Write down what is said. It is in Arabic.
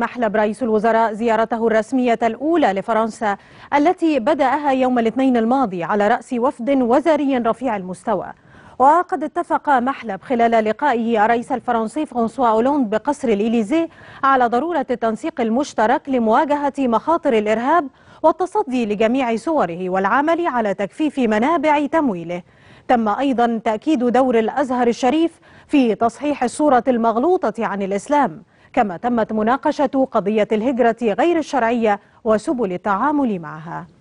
محلب رئيس الوزراء زيارته الرسمية الأولى لفرنسا التي بدأها يوم الاثنين الماضي على رأس وفد وزاري رفيع المستوى وقد اتفق محلب خلال لقائه الرئيس الفرنسي فرانسوا أولوند بقصر الإليزي على ضرورة التنسيق المشترك لمواجهة مخاطر الإرهاب والتصدي لجميع صوره والعمل على تجفيف منابع تمويله تم أيضا تأكيد دور الأزهر الشريف في تصحيح الصورة المغلوطة عن الإسلام كما تمت مناقشة قضية الهجرة غير الشرعية وسبل التعامل معها